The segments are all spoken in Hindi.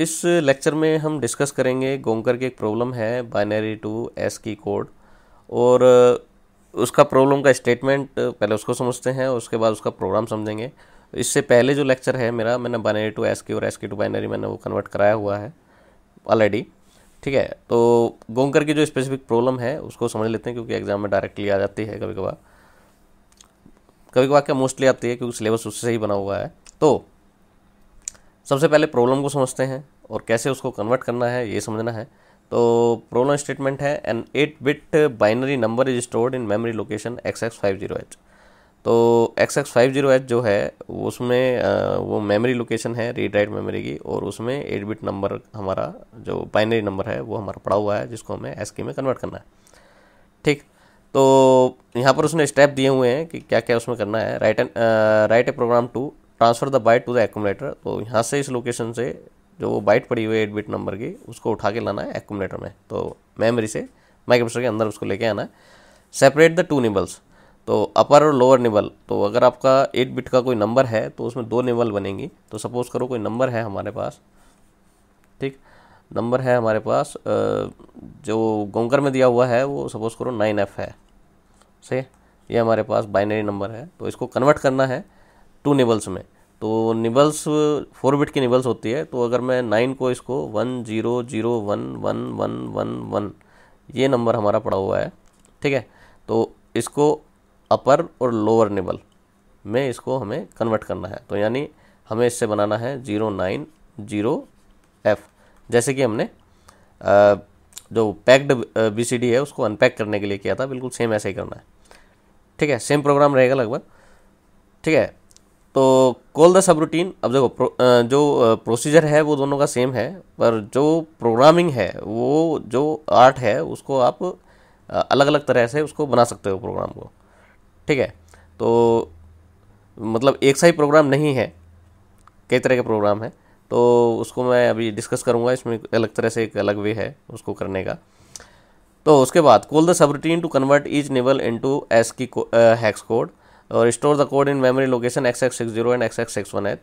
इस लेक्चर में हम डिस्कस करेंगे गोंकर की एक प्रॉब्लम है binary to ASCII code और उसका प्रॉब्लम का स्टेटमेंट पहले उसको समझते हैं उसके बाद उसका प्रोग्राम समझेंगे इससे पहले जो लेक्चर है मेरा मैंने बाइनरी टू एस की और एस की टू बाइनरी मैंने वो कन्वर्ट कराया हुआ है ऑलरेडी ठीक है तो गोंकर की जो स्पेसिफिक प्रॉब्लम है उसको समझ लेते हैं क्योंकि एग्जाम में डायरेक्टली आ जाती है कभी कभार कभी कभार क्या मोस्टली आती है क्योंकि सिलेबस उससे ही बना हुआ है तो सबसे पहले प्रॉब्लम को समझते हैं और कैसे उसको कन्वर्ट करना है ये समझना है तो प्रॉब्लम स्टेटमेंट है an eight bit binary number is stored in memory location X X five zero H तो X X five zero H जो है उसमें वो मेमोरी लोकेशन है रीड राइट मेमोरी की और उसमें एट बिट नंबर हमारा जो बाइनरी नंबर है वो हमारा पड़ा हुआ है जिसको हमें एस में कन्वर्ट करना है ठीक तो यहाँ पर उसने स्टेप दिए हुए हैं कि क्या क्या उसमें करना है write write a program to transfer the byte to the accumulator तो यहाँ से इस लोकेशन से जो वो बाइट पड़ी हुई है एट बिट नंबर की उसको उठा के लाना है एकोमलेटर में तो मेमोरी से माइक्रोप्रोसेसर के अंदर उसको लेके आना है सेपरेट द टू निबल्स तो अपर और लोअर निबल तो अगर आपका एट बिट का कोई नंबर है तो उसमें दो निबल बनेंगी तो सपोज़ करो कोई नंबर है हमारे पास ठीक नंबर है हमारे पास जो गोंकर में दिया हुआ है वो सपोज़ करो नाइन एफ है सही ये हमारे पास बाइनरी नंबर है तो इसको कन्वर्ट करना है टू निबल्स में तो निबल्स फोर बिट की निबल्स होती है तो अगर मैं नाइन को इसको one zero zero one one one one one ये नंबर हमारा पड़ा हुआ है ठीक है तो इसको अपर और लोअर निबल में इसको हमें कन्वर्ट करना है तो यानी हमें इससे बनाना है जीरो नाइन जीरो एफ़ जैसे कि हमने जो पैक्ड बीसीडी है उसको अनपैक करने के लिए किया था बिल्कुल सेम ऐसे ही करना है ठीक है सेम प्रोग्राम रहेगा लगभग ठीक है तो कॉल द सब रूटीन अब देखो प्रो, जो प्रोसीजर है वो दोनों का सेम है पर जो प्रोग्रामिंग है वो जो आर्ट है उसको आप अलग अलग तरह से उसको बना सकते हो प्रोग्राम को ठीक है तो मतलब एक सा ही प्रोग्राम नहीं है कई तरह के प्रोग्राम हैं तो उसको मैं अभी डिस्कस करूँगा इसमें अलग तरह से एक अलग वे है उसको करने का तो उसके बाद call the subroutine to convert each into ASCII hex code और store the code in memory location X X six zero and X X six one H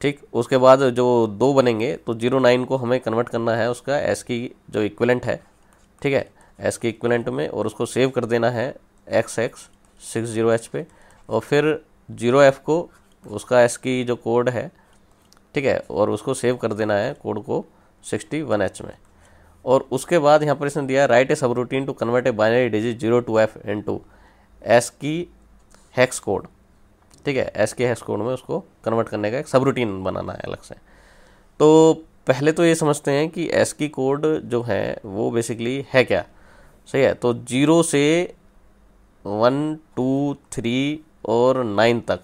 ठीक उसके बाद जो दो बनेंगे तो जीरो नाइन को हमें कन्वर्ट करना है उसका एस की जो इक्वलेंट है ठीक है एस के इक्वलेंट में और उसको सेव कर देना है X X six zero H पे और फिर जीरो एफ को उसका एस की जो कोड है ठीक है और उसको सेव कर देना है कोड को सिक्सटी वन एच में और उसके बाद यहाँ पर इसने दिया write a subroutine to convert a binary digit zero to F into ASCII hex code ठीक है एस के हैक्स कोड में उसको कन्वर्ट करने का एक सब रूटीन बनाना है अलग से तो पहले तो ये समझते हैं कि एस की कोड जो है वो बेसिकली है क्या सही है तो जीरो से वन टू थ्री और नाइन तक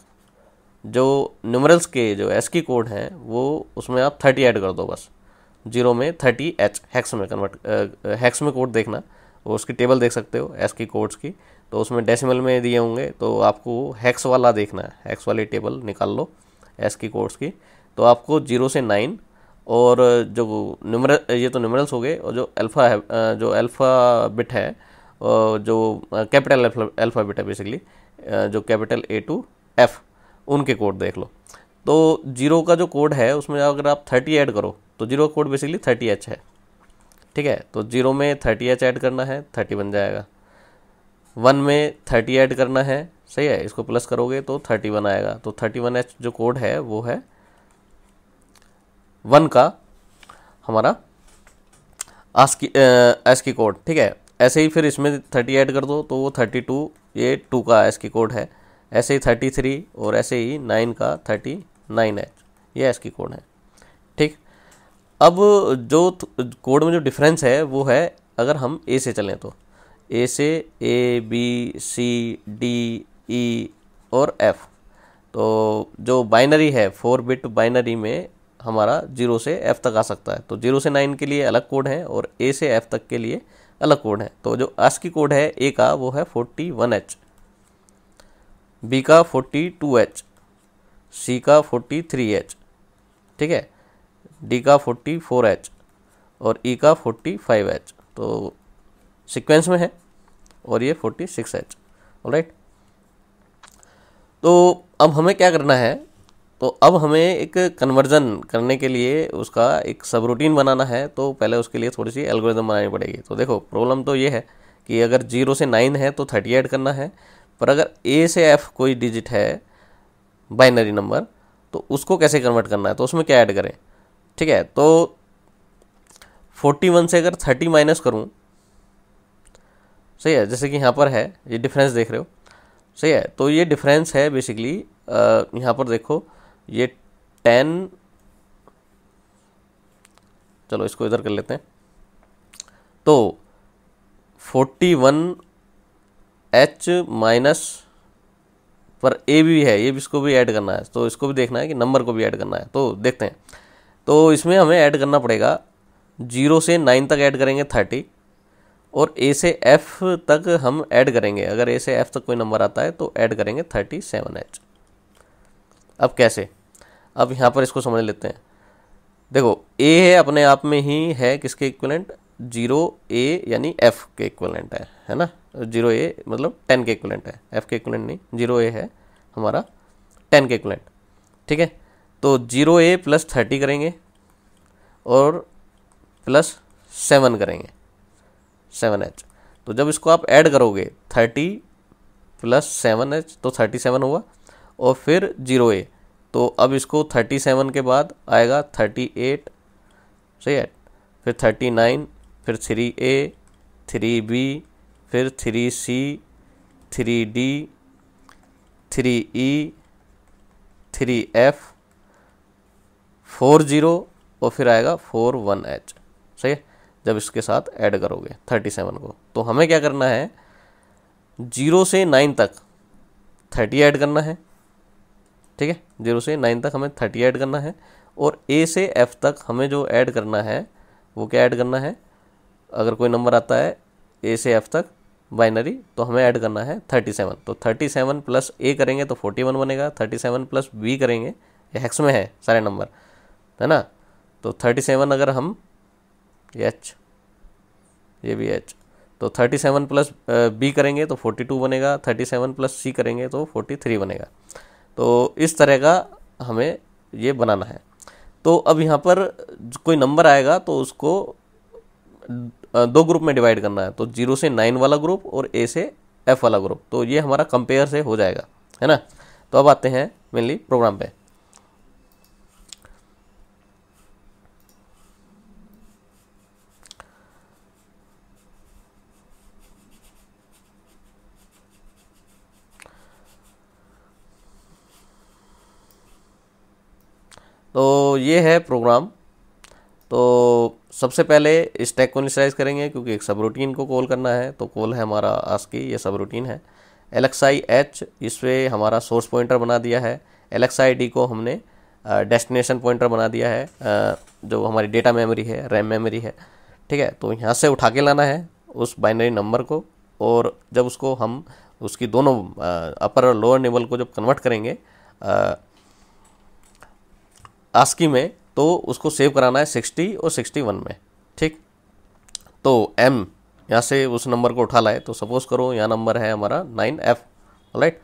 जो न्यूमरल्स के जो एस की कोड हैं वो उसमें आप थर्टी ऐड कर दो बस जीरो में थर्टी एच हैक्स में कन्वर्ट हैक्स में कोड देखना उसकी टेबल देख सकते हो एस की कोड्स की तो उसमें डेसिमल में दिए होंगे तो आपको हैक्स वाला देखना है हैक्स वाली टेबल निकाल लो एस की कोर्स की तो आपको जीरो से नाइन और जो न्यूमर ये तो न्यूमरल्स हो गए और जो अल्फ़ा है जो अल्फ़ा बिट है जो कैपिटल अल्फ़ा बिट है बेसिकली जो कैपिटल ए टू एफ़ उनके कोड देख लो तो जीरो का जो कोड है उसमें अगर आप थर्टी ऐड करो तो जीरो का कोड बेसिकली थर्टी एच है ठीक है तो जीरो में थर्टी एच ऐड करना है थर्टी बन जाएगा वन में थर्टी ऐड करना है सही है इसको प्लस करोगे तो थर्टी वन आएगा तो थर्टी वन एच जो कोड है वो है वन का हमारा एस की कोड ठीक है ऐसे ही फिर इसमें थर्टी ऐड कर दो तो वो थर्टी टू ये टू का एस की कोड है ऐसे ही थर्टी थ्री और ऐसे ही नाइन का थर्टी नाइन एच ये एस की कोड है ठीक अब जो कोड में जो डिफरेंस है वो है अगर हम ए से चलें तो ए से A B C D E और एफ़ तो जो बाइनरी है फोर बिट बाइनरी में हमारा जीरो से एफ़ तक आ सकता है तो जीरो से नाइन के लिए अलग कोड है और ए से एफ़ तक के लिए अलग कोड है तो जो एस की कोड है ए का वो है फोर्टी वन एच बी का फोर्टी टू एच सी का फोर्टी थ्री एच ठीक है डी का फोर्टी फोर एच और ई e का फोर्टी फाइव एच तो सीक्वेंस में है और ये फोर्टी सिक्स एच राइट तो अब हमें क्या करना है तो अब हमें एक कन्वर्जन करने के लिए उसका एक सब रूटीन बनाना है तो पहले उसके लिए थोड़ी सी एल्गोरिज्म बनानी पड़ेगी तो देखो प्रॉब्लम तो ये है कि अगर जीरो से नाइन है तो थर्टी एड करना है पर अगर ए से एफ कोई डिजिट है बाइनरी नंबर तो उसको कैसे कन्वर्ट करना है तो उसमें क्या ऐड करें ठीक है तो फोर्टी वन से अगर थर्टी माइनस करूँ सही है जैसे कि यहाँ पर है ये डिफरेंस देख रहे हो सही है तो ये डिफरेंस है बेसिकली यहाँ पर देखो ये टेन चलो इसको इधर कर लेते हैं तो फोर्टी वन एच माइनस पर ए भी है ये भी इसको भी ऐड करना है तो इसको भी देखना है कि नंबर को भी ऐड करना है तो देखते हैं तो इसमें हमें ऐड करना पड़ेगा जीरो से नाइन तक ऐड करेंगे थर्टी और ए से एफ तक हम ऐड करेंगे अगर ए से एफ तक कोई नंबर आता है तो ऐड करेंगे थर्टी सेवन एच अब कैसे अब यहाँ पर इसको समझ लेते हैं देखो ए है अपने आप में ही है किसके इक्वलेंट जीरो ए यानी एफ के इक्वलेंट है है ना जीरो ए मतलब टेन के इक्वलेंट है एफ के इक्वलेंट नहीं जीरो ए है हमारा टेन के इक्वलेंट ठीक है तो जीरो ए प्लस थर्टी करेंगे और प्लस सेवन करेंगे सेवन एच तो जब इसको आप ऐड करोगे थर्टी प्लस सेवन एच तो थर्टी सेवन हुआ और फिर जीरो ए तो अब इसको थर्टी सेवन के बाद आएगा थर्टी एट सही है फिर थर्टी नाइन फिर थ्री ए थ्री बी फिर three C three D three E three F four zero और फिर आएगा फोर वन एच सही है जब इसके साथ ऐड करोगे थर्टी सेवन को तो हमें क्या करना है जीरो से नाइन तक थर्टी ऐड करना है ठीक है जीरो से नाइन तक हमें थर्टी ऐड करना है और ए से एफ तक हमें जो ऐड करना है वो क्या ऐड करना है अगर कोई नंबर आता है ए से एफ तक बाइनरी तो हमें ऐड करना है थर्टी सेवन तो थर्टी सेवन प्लस ए करेंगे तो फोर्टी वन बनेगा थर्टी सेवन प्लस बी करेंगे हेक्स में है सारे नंबर है ना तो थर्टी सेवन अगर हम एच ये भी एच तो थर्टी सेवन प्लस बी करेंगे तो फोर्टी टू बनेगा थर्टी सेवन प्लस सी करेंगे तो फोर्टी थ्री बनेगा तो इस तरह का हमें ये बनाना है तो अब यहाँ पर कोई नंबर आएगा तो उसको दो ग्रुप में डिवाइड करना है तो जीरो से नाइन वाला ग्रुप और ए से एफ वाला ग्रुप तो ये हमारा कंपेयर से हो जाएगा है ना तो अब आते हैं मेनली प्रोग्राम पे तो ये है प्रोग्राम तो सबसे पहले स्टैक को इनिशलाइज करेंगे क्योंकि एक सब रूटीन को कॉल करना है तो कॉल है हमारा की ये सब रूटीन है एल एक्स आई एच इस पर हमारा सोर्स पॉइंटर बना दिया है एल एक्स आई डी को हमने डेस्टिनेशन पॉइंटर बना दिया है जो हमारी डेटा मेमोरी है रैम मेमोरी है ठीक है तो यहाँ से उठा के लाना है उस बाइनरी नंबर को और जब उसको हम उसकी दोनों अपर और लोअर लेवल को जब कन्वर्ट करेंगे आस्की में तो उसको सेव कराना है सिक्सटी और सिक्सटी वन में ठीक तो एम यहाँ से उस नंबर को उठा लाए तो सपोज़ करो यहाँ नंबर है हमारा नाइन एफ राइट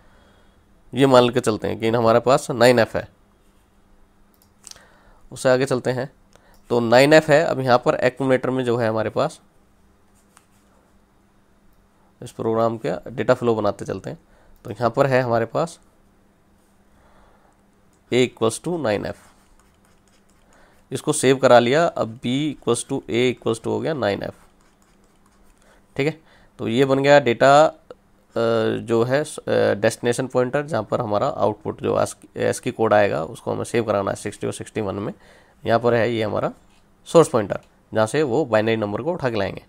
ये मान के चलते हैं कि हमारे पास नाइन एफ है उससे आगे चलते हैं तो नाइन एफ है अब यहाँ पर एक्मेटर में जो है हमारे पास इस प्रोग्राम का डेटा फ्लो बनाते चलते हैं तो यहाँ पर है हमारे पास A equals to nine F इसको सेव करा लिया अब B equals to A equals to हो गया नाइन एफ ठीक है तो ये बन गया डेटा जो है डेस्टिनेशन पॉइंटर जहाँ पर हमारा आउटपुट जो एस की कोड आएगा उसको हमें सेव कराना है सिक्सटी और सिक्सटी वन में यहाँ पर है ये हमारा सोर्स पॉइंटर जहाँ से वो बाइनरी नंबर को उठा के लाएंगे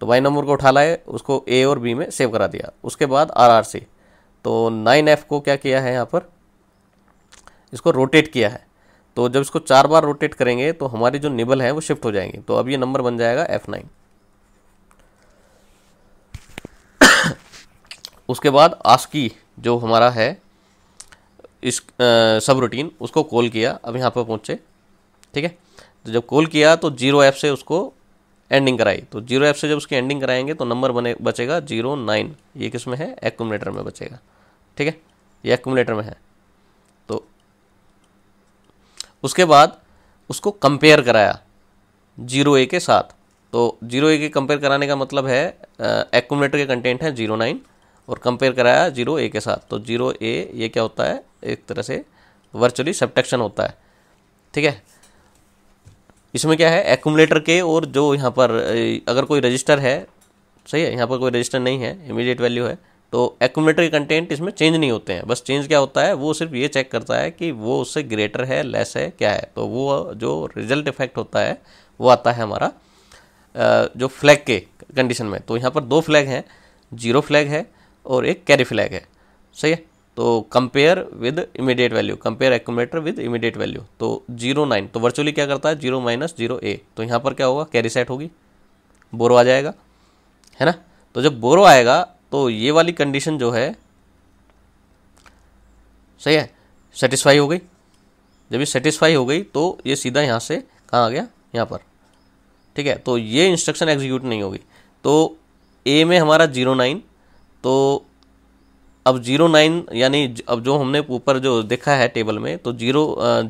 तो बाइन नंबर को उठा लाए उसको ए और बी में सेव करा दिया उसके बाद आर आर सी तो नाइन एफ को क्या किया है यहाँ पर इसको रोटेट किया है तो जब इसको चार बार रोटेट करेंगे तो हमारी जो निबल है वो शिफ्ट हो जाएंगे तो अब ये नंबर बन जाएगा एफ नाइन उसके बाद आस्की जो हमारा है इस सब रूटीन उसको कॉल किया अब यहाँ पर पहुँचे ठीक है तो जब कॉल किया तो जीरो ऐप से उसको एंडिंग कराई तो जीरो ऐप से जब उसकी एंडिंग कराएंगे तो नंबर बने बचेगा जीरो नाइन ये किस में है एक्यूमलेटर में बचेगा ठीक है ये एक्यूमलेटर में है उसके बाद उसको कंपेयर कराया जीरो ए के साथ तो जीरो ए के कंपेयर कराने का मतलब है एकोमलेटर के कंटेंट है जीरो नाइन और कंपेयर कराया जीरो ए के साथ तो जीरो ए ये क्या होता है एक तरह से वर्चुअली सब्टेक्शन होता है ठीक है इसमें क्या है एकोमलेटर के और जो यहाँ पर अगर कोई रजिस्टर है सही है यहाँ पर कोई रजिस्टर नहीं है इमीडिएट वैल्यू है तो एक्मेटर के कंटेंट इसमें चेंज नहीं होते हैं बस चेंज क्या होता है वो सिर्फ ये चेक करता है कि वो उससे ग्रेटर है लेस है क्या है तो वो जो रिजल्ट इफेक्ट होता है वो आता है हमारा जो फ्लैग के कंडीशन में तो यहाँ पर दो फ्लैग हैं जीरो फ्लैग है और एक कैरी फ्लैग है सही है तो compare with immediate value compare accumulator with immediate value तो जीरो नाइन तो वर्चुअली क्या करता है जीरो माइनस जीरो ए तो यहाँ पर क्या होगा कैरी सेट होगी बोरो आ जाएगा है ना तो जब बोरो आएगा तो ये वाली कंडीशन जो है सही है सेटिस्फाई हो गई जब ये सेटिस्फाई हो गई तो ये सीधा यहाँ से कहाँ आ गया यहाँ पर ठीक है तो ये इंस्ट्रक्शन एग्जीक्यूट नहीं होगी तो ए में हमारा जीरो नाइन तो अब जीरो नाइन यानी अब जो हमने ऊपर जो देखा है टेबल में तो जीरो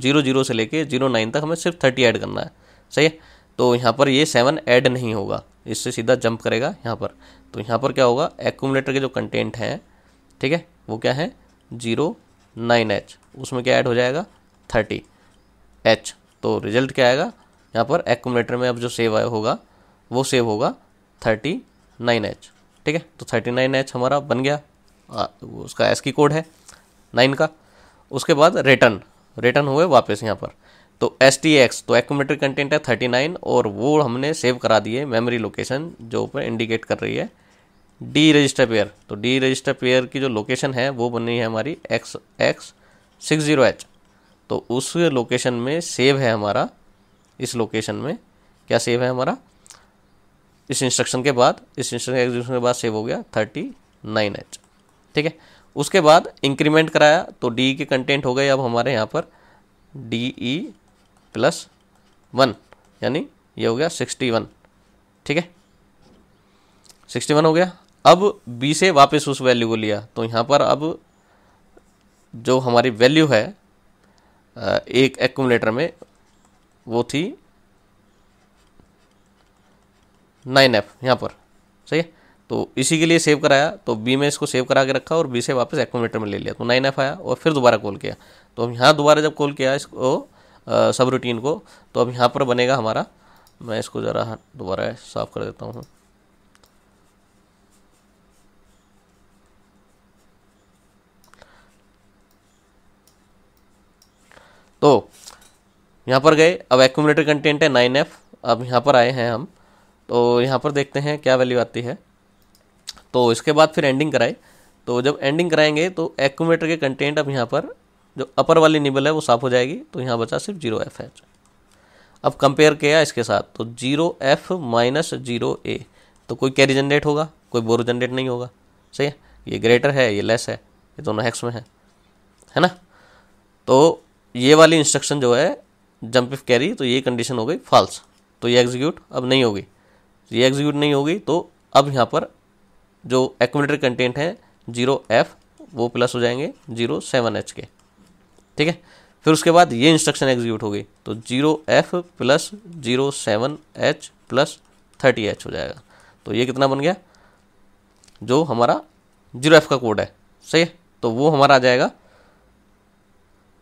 जीरो जीरो से लेके जीरो नाइन तक हमें सिर्फ थर्टी ऐड करना है सही है तो यहाँ पर ये सेवन ऐड नहीं होगा इससे सीधा जंप करेगा यहाँ पर तो यहाँ पर क्या होगा एक्यूमलेटर के जो कंटेंट हैं ठीक है वो क्या है जीरो नाइन एच उसमें क्या ऐड हो जाएगा थर्टी एच तो रिजल्ट क्या आएगा यहाँ पर एक्यूमलेटर में अब जो सेव आया होगा वो सेव होगा थर्टी नाइन एच ठीक है तो थर्टी नाइन एच हमारा बन गया आ, उसका एस की कोड है नाइन का उसके बाद रिटर्न रिटर्न हुए वापस यहाँ पर तो एस टी एक्स तो एकोमेट्रिक कंटेंट है थर्टी नाइन और वो हमने सेव करा दिए मेमोरी लोकेशन जो ऊपर इंडिकेट कर रही है डी रजिस्टर पेयर तो डी रजिस्टर पेयर की जो लोकेशन है वो बनी है हमारी X X six zero H तो उस लोकेशन में सेव है हमारा इस लोकेशन में क्या सेव है हमारा इस इंस्ट्रक्शन के बाद इस इंस्ट्रक्शन एग्जीक्यूशन के बाद सेव हो गया थर्टी नाइन एच ठीक है उसके बाद इंक्रीमेंट कराया तो डी के कंटेंट हो गए अब हमारे यहाँ पर D E e plus one यानी ये हो गया सिक्सटी वन ठीक है सिक्सटी वन हो गया अब बी से वापस उस वैल्यू को लिया तो यहाँ पर अब जो हमारी वैल्यू है एक एक्मलेटर में वो थी नाइन एफ यहाँ पर सही है तो इसी के लिए सेव कराया तो बी में इसको सेव करा के रखा और बी से वापस एकुमलेटर में ले लिया तो नाइन एफ आया और फिर दोबारा कॉल किया तो हम यहाँ दोबारा जब कॉल किया इसको सब रूटीन को तो अब यहाँ पर बनेगा हमारा मैं इसको ज़रा दोबारा साफ़ कर देता हूँ तो यहाँ पर गए अब एक्यूमलेटर कंटेंट है नाइन एफ अब यहाँ पर आए हैं हम तो यहाँ पर देखते हैं क्या वैल्यू आती है तो इसके बाद फिर एंडिंग कराए तो जब एंडिंग कराएंगे तो एक्यूमलेटर के कंटेंट अब यहाँ पर जो अपर वाली निबल है वो साफ हो जाएगी तो यहाँ बचा सिर्फ जीरो एफ एच अब कंपेयर किया इसके साथ तो zero F minus zero A तो कोई कैरी जनरेट होगा कोई बोरो जनरेट नहीं होगा सही है ये ग्रेटर है ये लेस है ये दोनों हैक्स में है है ना तो ये वाली इंस्ट्रक्शन जो है जंप इफ कैरी तो ये कंडीशन हो गई फॉल्स तो ये एग्जीक्यूट अब नहीं होगी ये एग्जीक्यूट नहीं होगी तो अब यहाँ पर जो एक्मेटर कंटेंट है जीरो एफ वो प्लस हो जाएंगे जीरो सेवन एच के ठीक है फिर उसके बाद ये इंस्ट्रक्शन एग्जीक्यूट हो गई तो zero F plus zero seven H plus thirty H हो जाएगा तो ये कितना बन गया जो हमारा जीरो एफ का कोड है सही है तो वो हमारा आ जाएगा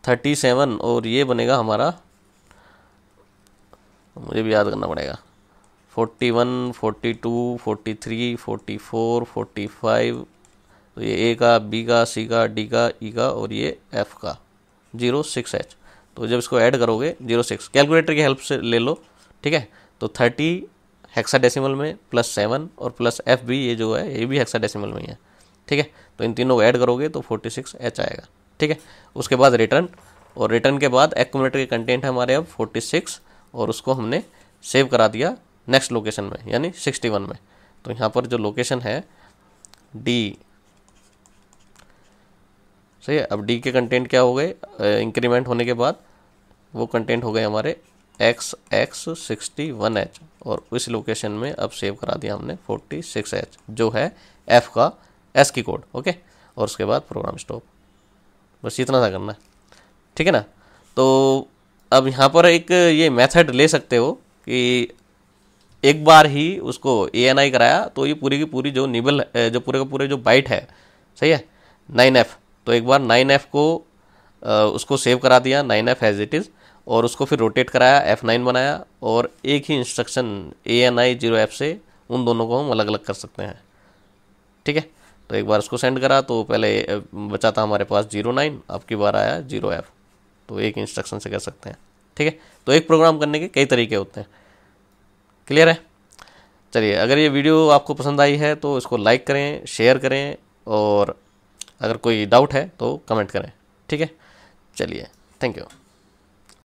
थर्टी सेवन और ये बनेगा हमारा मुझे भी याद करना पड़ेगा forty one forty two forty three forty four forty five तो ये ए का बी का सी का डी का ई e का और ये एफ का जीरो सिक्स एच तो जब इसको ऐड करोगे जीरो सिक्स कैलकुलेटर की हेल्प से ले लो ठीक है तो थर्टी हेक्साडेसिमल में प्लस सेवन और प्लस एफ भी ये जो है ये भी हेक्साडेसिमल में ही है ठीक है तो इन तीनों को ऐड करोगे तो फोर्टी सिक्स एच आएगा ठीक है उसके बाद रिटर्न और रिटर्न के बाद एक्मेटर के कंटेंट है हमारे अब फोर्टी सिक्स और उसको हमने सेव करा दिया नेक्स्ट लोकेशन में यानी सिक्सटी वन में तो यहाँ पर जो लोकेशन है डी सही है अब डी के कंटेंट क्या हो गए इंक्रीमेंट होने के बाद वो कंटेंट हो गए हमारे X X sixty one H और इस लोकेशन में अब सेव करा दिया हमने फोर्टी सिक्स एच जो है एफ का एस की कोड ओके और उसके बाद प्रोग्राम स्टॉप बस इतना सा करना है ठीक है ना तो अब यहाँ पर एक ये मेथड ले सकते हो कि एक बार ही उसको ए एन आई कराया तो ये पूरी की पूरी जो निबल जो पूरे का पूरे जो बाइट है सही है नाइन एफ़ तो एक बार नाइन एफ को उसको सेव करा दिया nine F as it is और उसको फिर रोटेट कराया एफ नाइन बनाया और एक ही instruction A N I zero F से उन दोनों को हम अलग अलग कर सकते हैं ठीक है तो एक बार उसको सेंड करा तो पहले बचा था हमारे पास जीरो नाइन अब की बार आया जीरो एफ तो एक इंस्ट्रक्शन से कर सकते हैं ठीक है तो एक प्रोग्राम करने के कई तरीके होते हैं क्लियर है चलिए अगर ये वीडियो आपको पसंद आई है तो इसको लाइक करें शेयर करें और अगर कोई डाउट है तो कमेंट करें ठीक है चलिए थैंक यू